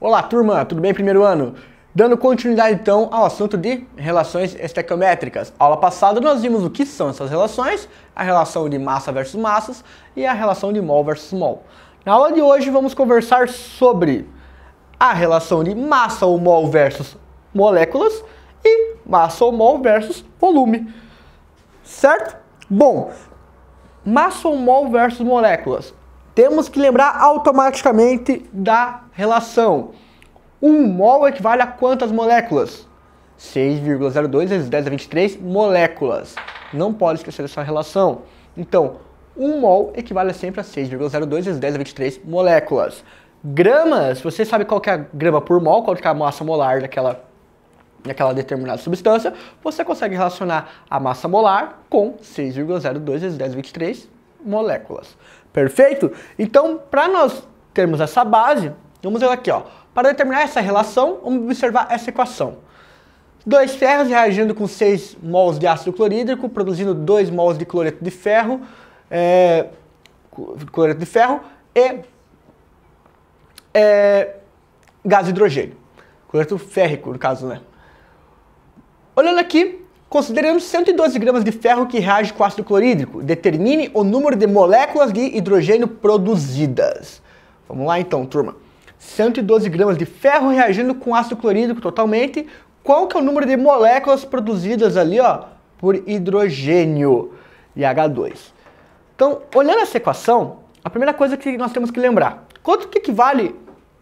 Olá, turma, tudo bem, primeiro ano? Dando continuidade então ao assunto de relações estequiométricas. Aula passada nós vimos o que são essas relações, a relação de massa versus massas e a relação de mol versus mol. Na aula de hoje vamos conversar sobre a relação de massa ou mol versus moléculas e massa ou mol versus volume. Certo? Bom, massa ou mol versus moléculas temos que lembrar automaticamente da relação. 1 um mol equivale a quantas moléculas? 6,02 vezes 10 a 23 moléculas. Não pode esquecer dessa relação. Então, 1 um mol equivale sempre a 6,02 vezes 10 a 23 moléculas. Gramas, você sabe qual que é a grama por mol, qual que é a massa molar daquela, daquela determinada substância, você consegue relacionar a massa molar com 6,02 vezes 10 a 23 moléculas. Perfeito? Então, para nós termos essa base, vamos ver aqui, ó. Para determinar essa relação, vamos observar essa equação. Dois ferros reagindo com 6 mols de ácido clorídrico, produzindo 2 mols de cloreto de ferro, é, cloreto de ferro e é, gás de hidrogênio. Cloreto férrico, no caso, né? Olhando aqui, Considerando 112 gramas de ferro que reage com ácido clorídrico, determine o número de moléculas de hidrogênio produzidas. Vamos lá então, turma. 112 gramas de ferro reagindo com ácido clorídrico totalmente. Qual que é o número de moléculas produzidas ali, ó, por hidrogênio e H2? Então, olhando essa equação, a primeira coisa que nós temos que lembrar, quanto que equivale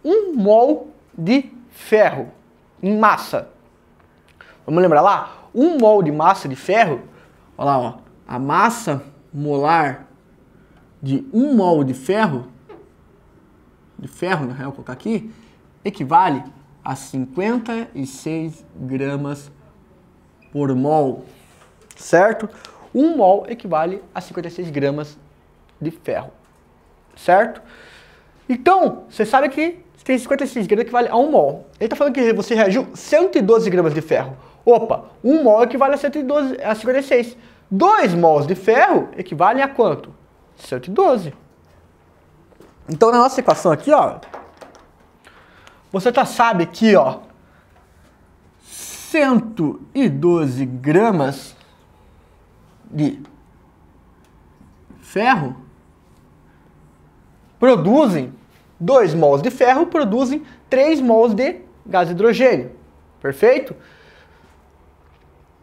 um mol de ferro em massa? Vamos lembrar lá? um mol de massa de ferro, olha lá, ó, a massa molar de um mol de ferro, de ferro, na real, vou colocar aqui, equivale a 56 gramas por mol, certo? Um mol equivale a 56 gramas de ferro, certo? Então, você sabe que tem 56 gramas que vale a 1 mol. Ele está falando que você reagiu 112 gramas de ferro. Opa, 1 um mol equivale a, 112, a 56. 2 mols de ferro equivalem a quanto? 112. Então na nossa equação aqui, ó, você já tá, sabe que, ó, 112 gramas de ferro produzem 2 mols de ferro produzem 3 mols de gás de hidrogênio. Perfeito?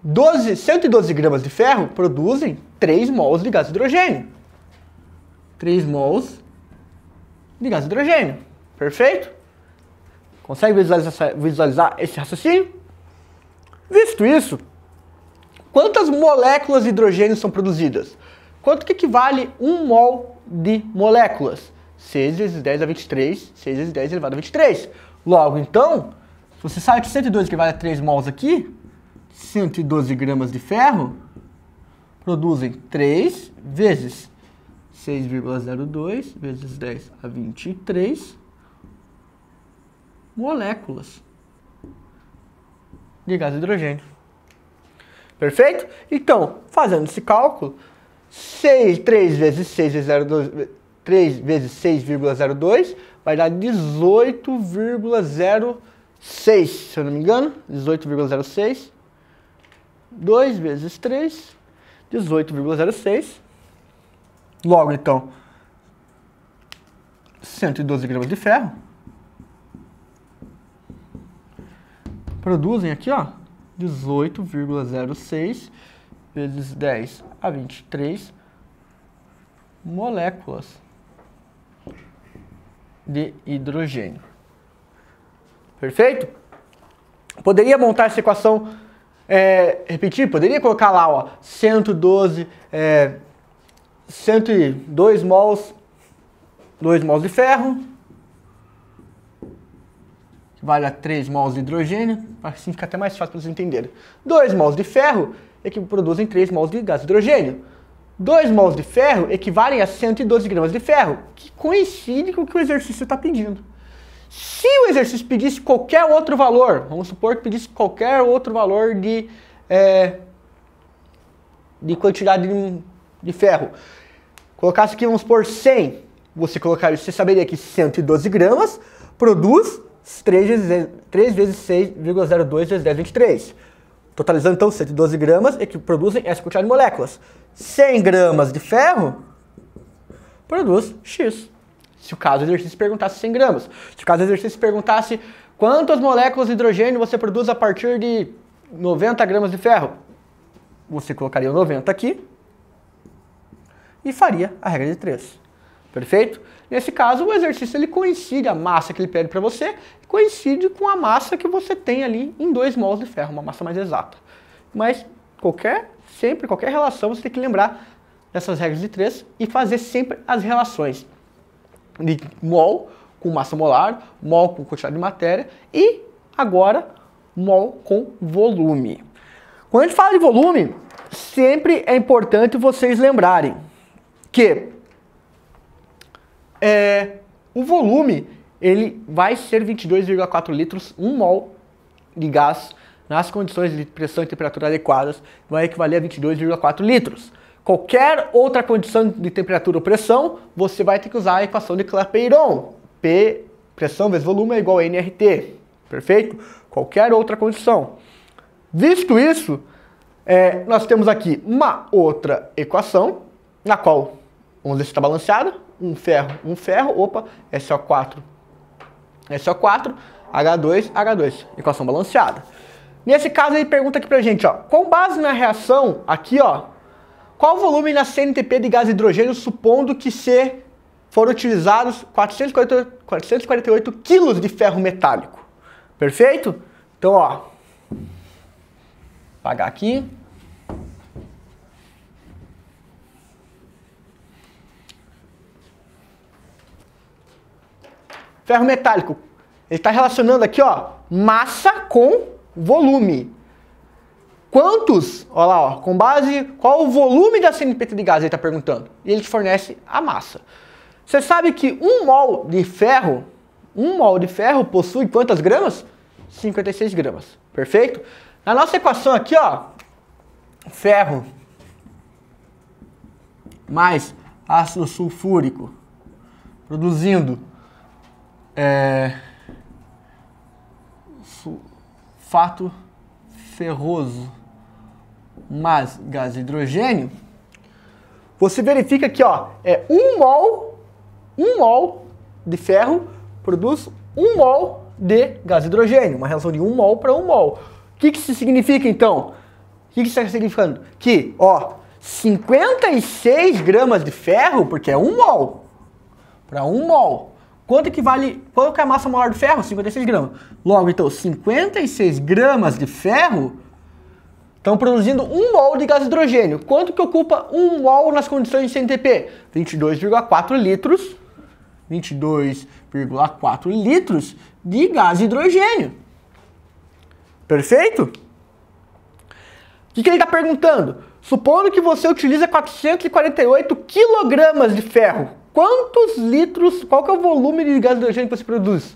12, 112 gramas de ferro produzem 3 mols de gás de hidrogênio. 3 mols de gás de hidrogênio. Perfeito? Consegue visualizar, visualizar esse raciocínio? Visto isso, quantas moléculas de hidrogênio são produzidas? Quanto que equivale 1 mol de moléculas? 6 vezes 10 a 23, 6 vezes 10 elevado a 23. Logo, então, se você sabe que 102 equivale a 3 mols aqui, 112 gramas de ferro produzem 3 vezes 6,02 vezes 10 a 23 moléculas de gás de hidrogênio. Perfeito? Então, fazendo esse cálculo, 6, 3 vezes 6 é vezes 0,2 3 vezes 6,02 vai dar 18,06, se eu não me engano, 18,06 2 vezes 3, 18,06. Logo, então, 112 gramas de ferro. Produzem aqui, ó, 18,06 vezes 10 a 23 moléculas de hidrogênio. Perfeito? Poderia montar essa equação é, repetir, poderia colocar lá, ó, 112, é, 102 mols, 2 mols de ferro, que vale a 3 mols de hidrogênio, assim fica até mais fácil para vocês entenderem. 2 mols de ferro é que produzem 3 mols de gás de hidrogênio. 2 mols de ferro equivalem a 112 gramas de ferro, que coincide com o que o exercício está pedindo. Se o exercício pedisse qualquer outro valor, vamos supor que pedisse qualquer outro valor de, é, de quantidade de, de ferro, colocasse aqui, vamos supor, 100, você colocaria, você saberia que 112 gramas produz 3 vezes, 3 vezes 6,02 vezes 10 23. Totalizando então 112 gramas e é que produzem essa quantidade de moléculas. 100 gramas de ferro produz X. Se o caso do exercício perguntasse 100 gramas. Se o caso do exercício perguntasse quantas moléculas de hidrogênio você produz a partir de 90 gramas de ferro, você colocaria o 90 aqui e faria a regra de 3. Perfeito? Nesse caso, o exercício ele coincide, a massa que ele pede para você coincide com a massa que você tem ali em 2 mols de ferro, uma massa mais exata. Mas qualquer, sempre, qualquer relação, você tem que lembrar dessas regras de 3 e fazer sempre as relações de mol com massa molar, mol com quantidade de matéria e agora mol com volume. Quando a gente fala de volume, sempre é importante vocês lembrarem que é, o volume ele vai ser 22,4 litros, 1 mol de gás nas condições de pressão e temperatura adequadas, vai equivaler a 22,4 litros. Qualquer outra condição de temperatura ou pressão, você vai ter que usar a equação de Clapeyron. P, pressão vezes volume, é igual a nRT. Perfeito? Qualquer outra condição. Visto isso, é, nós temos aqui uma outra equação, na qual vamos ver se está balanceada. Um ferro, um ferro, opa, SO4, SO4, H2, H2. Equação balanceada. Nesse caso, ele pergunta aqui pra gente, ó, com base na reação, aqui, ó, qual o volume na CNTP de gás hidrogênio, supondo que se foram utilizados 448, 448 quilos de ferro metálico? Perfeito? Então, ó, apagar aqui. Ferro metálico. Ele está relacionando aqui, ó, massa com volume. Quantos, olha lá, ó, com base, qual o volume da CNPT de gás, ele está perguntando. E ele te fornece a massa. Você sabe que um mol de ferro, um mol de ferro possui quantas gramas? 56 gramas, perfeito? Na nossa equação aqui, ó, ferro mais ácido sulfúrico produzindo é, sulfato ferroso mas gás de hidrogênio, você verifica que ó, é um mol, um mol de ferro produz um mol de gás de hidrogênio, uma relação de um mol para um mol. O que, que isso significa então? O que, que isso está significando? Que ó, 56 gramas de ferro, porque é um mol, para um mol, Quanto que vale, qual que é a massa molar do ferro? 56 gramas. Logo, então, 56 gramas de ferro estão produzindo 1 mol de gás hidrogênio. Quanto que ocupa 1 mol nas condições de CNTP? 22,4 litros. 22,4 litros de gás hidrogênio. Perfeito? O que, que ele está perguntando? Supondo que você utiliza 448 quilogramas de ferro, quantos litros, qual que é o volume de gás hidrogênio que você produz?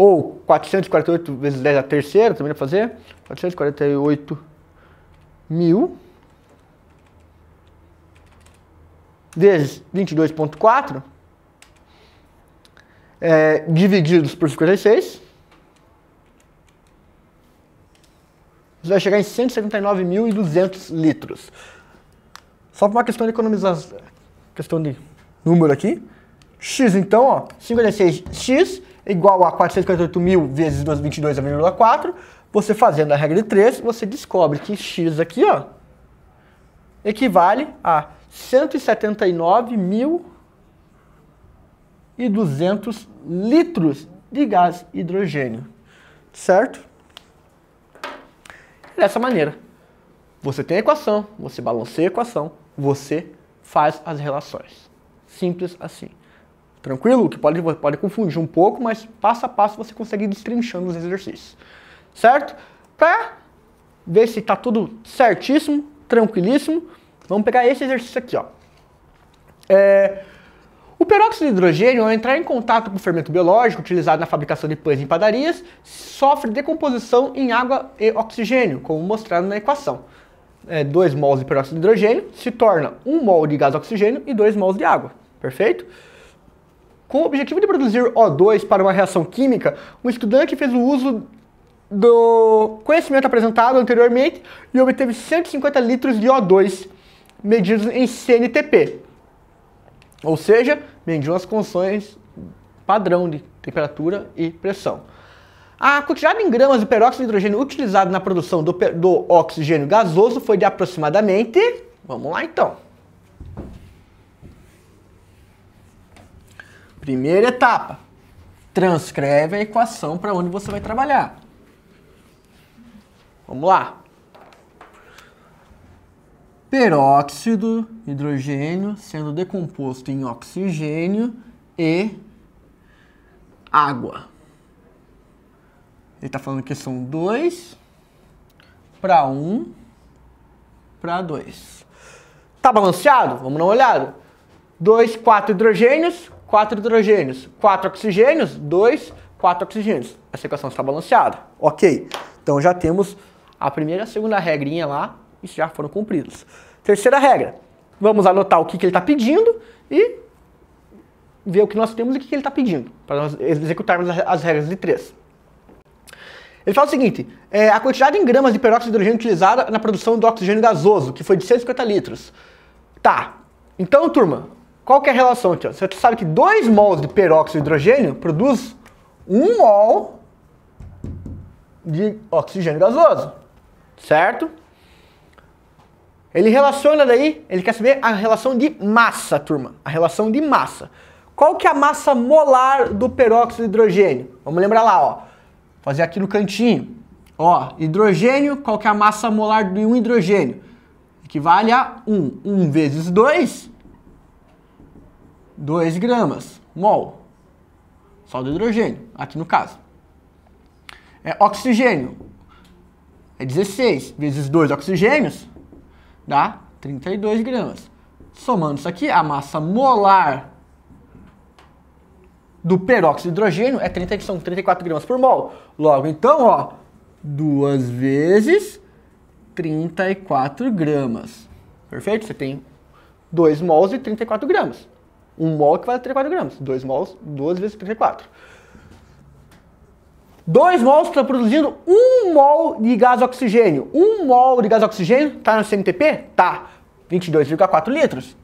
Ou 448 vezes 10 a terceira, também dá fazer. 448 mil vezes 22.4 é, divididos por 56. Isso vai chegar em 179.200 litros. Só para uma questão de economização, questão de número aqui. X então, ó, 56x igual a 448 mil vezes 22,4, você fazendo a regra de 3, você descobre que x aqui ó, equivale a 179.200 litros de gás hidrogênio, certo? Dessa maneira, você tem a equação, você balanceia a equação, você faz as relações. Simples assim. Tranquilo? Que pode, pode confundir um pouco, mas passo a passo você consegue ir destrinchando os exercícios. Certo? Para ver se está tudo certíssimo, tranquilíssimo, vamos pegar esse exercício aqui. Ó. É, o peróxido de hidrogênio, ao entrar em contato com o fermento biológico utilizado na fabricação de pães em padarias, sofre decomposição em água e oxigênio, como mostrado na equação. 2 é, mols de peróxido de hidrogênio se torna 1 um mol de gás oxigênio e 2 mols de água. Perfeito? Com o objetivo de produzir O2 para uma reação química, um estudante fez o uso do conhecimento apresentado anteriormente e obteve 150 litros de O2 medidos em CNTP. Ou seja, mediu as condições padrão de temperatura e pressão. A quantidade em gramas de peróxido de hidrogênio utilizado na produção do, do oxigênio gasoso foi de aproximadamente. Vamos lá então. Primeira etapa, transcreve a equação para onde você vai trabalhar. Vamos lá. Peróxido, hidrogênio, sendo decomposto em oxigênio e água. Ele está falando que são 2 para 1 para 2. Tá balanceado? Vamos dar uma olhada. 2, 4 hidrogênios, 4 hidrogênios, 4 oxigênios, 2, 4 oxigênios. Essa equação está balanceada. Ok, então já temos a primeira e a segunda regrinha lá, isso já foram cumpridos. Terceira regra, vamos anotar o que, que ele está pedindo e ver o que nós temos e o que, que ele está pedindo, para nós executarmos as regras de 3. Ele fala o seguinte, é, a quantidade em gramas de peróxido de hidrogênio utilizada na produção do oxigênio gasoso, que foi de 150 litros. Tá, então turma, qual que é a relação, tio? Você sabe que 2 mols de peróxido de hidrogênio produz 1 um mol de oxigênio gasoso, certo? Ele relaciona daí, ele quer saber a relação de massa, turma. A relação de massa. Qual que é a massa molar do peróxido de hidrogênio? Vamos lembrar lá, ó. Fazer aqui no cantinho. Ó, hidrogênio, qual que é a massa molar de um hidrogênio? Equivale a 1. 1 vezes 2 2 gramas, mol. Sal de hidrogênio, aqui no caso. É, oxigênio é 16 vezes 2 oxigênios, dá 32 gramas. Somando isso aqui, a massa molar do peróxido de hidrogênio é 30, são 34 gramas por mol. Logo, então, ó, duas vezes 34 gramas. Perfeito? Você tem 2 mols e 34 gramas. Um mol equivale a 34 gramas. 2 mols, 2 vezes 34. 2 mols está produzindo 1 um mol de gás oxigênio. 1 um mol de gás oxigênio está no CNTP? Tá. 22,4 litros.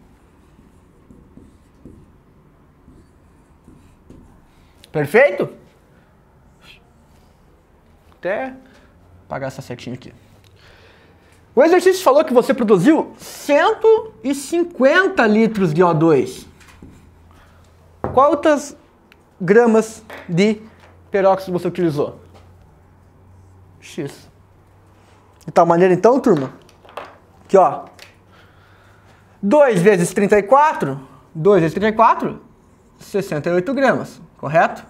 Perfeito? Até apagar essa setinha aqui. O exercício falou que você produziu 150 litros de O2. Quantas gramas de peróxido você utilizou? X. De tal maneira, então, turma, que ó, 2 vezes 34, 2 vezes 34, 68 gramas, correto?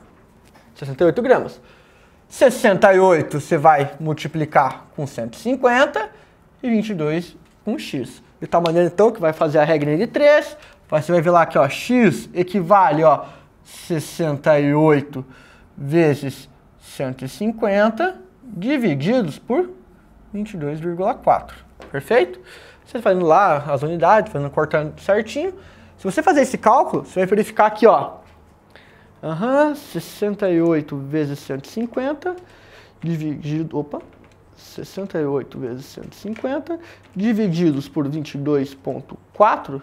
68 gramas. 68 você vai multiplicar com 150 e 22 com x. De tal maneira, então, que vai fazer a regra de 3, você vai ver lá que ó, x equivale ó, 68 vezes 150 divididos por 22,4. Perfeito? Você tá fazendo lá as unidades, fazendo cortando certinho. Se você fazer esse cálculo, você vai verificar aqui, ó. Uhum, 68 vezes 150 dividido, opa, 68 vezes 150 divididos por 22,4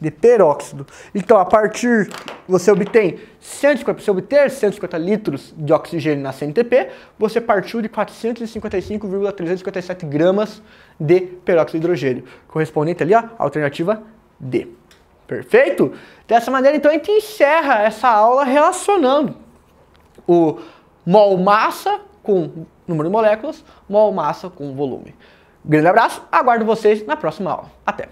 de peróxido. Então, a partir você obtém 150, obter 150 litros de oxigênio na CNTP, você partiu de 455,357 gramas de peróxido de hidrogênio, correspondente ali à alternativa D. Perfeito? Dessa maneira, então, a gente encerra essa aula relacionando o mol massa com número de moléculas, mol massa com volume. Grande abraço, aguardo vocês na próxima aula. Até!